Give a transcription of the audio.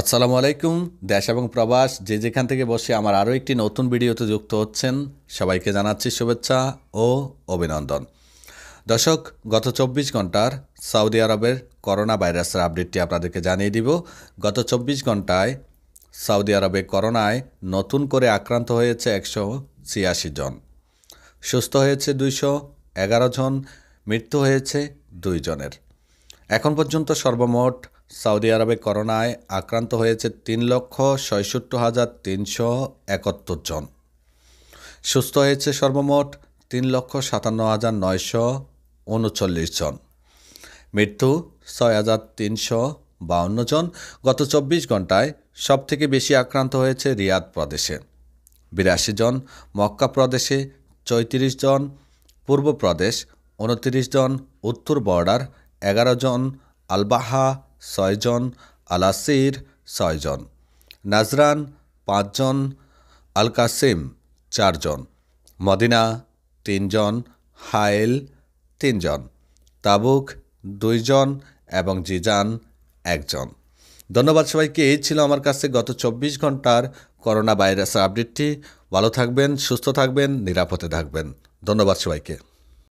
আসসালামু আলাইকুম দেশ এবং প্রবাস যে যেখান থেকে বসে আমার আরও একটি নতুন ভিডিওতে যুক্ত হচ্ছেন সবাইকে জানাচ্ছি শুভেচ্ছা ও অভিনন্দন দর্শক গত চব্বিশ ঘন্টার সৌদি আরবের করোনা ভাইরাসের আপডেটটি আপনাদেরকে জানিয়ে দিব গত চব্বিশ ঘন্টায় সৌদি আরবে করোনায় নতুন করে আক্রান্ত হয়েছে একশো ছিয়াশি জন সুস্থ হয়েছে দুইশো এগারো জন মৃত্যু হয়েছে দুইজনের এখন পর্যন্ত সর্বমোট সৌদি আরবে করোনায় আক্রান্ত হয়েছে তিন লক্ষ ছয়ষট্টি হাজার তিনশো একাত্তর জন সুস্থ হয়েছে সর্বমোট তিন লক্ষ সাতান্ন হাজার নয়শো উনচল্লিশ জন মৃত্যু ছয় হাজার তিনশো বাউন্ন জন গত চব্বিশ ঘন্টায় সব থেকে বেশি আক্রান্ত হয়েছে রিয়াদ প্রদেশে বিরাশি জন মক্কা প্রদেশে চৌত্রিশ জন পূর্ব প্রদেশ উনত্রিশ জন উত্তর বর্ডার এগারো জন আলবাহা ছয়জন আলাসির ছয়জন নাজরান পাঁচজন আল কাসিম চারজন মদিনা তিনজন হায়েল তিনজন তাবুক দুইজন এবং জিজান একজন ধন্যবাদ সবাইকে এই ছিল আমার কাছে গত চব্বিশ ঘন্টার করোনা ভাইরাসের আপডেটটি ভালো থাকবেন সুস্থ থাকবেন নিরাপদে থাকবেন ধন্যবাদ সবাইকে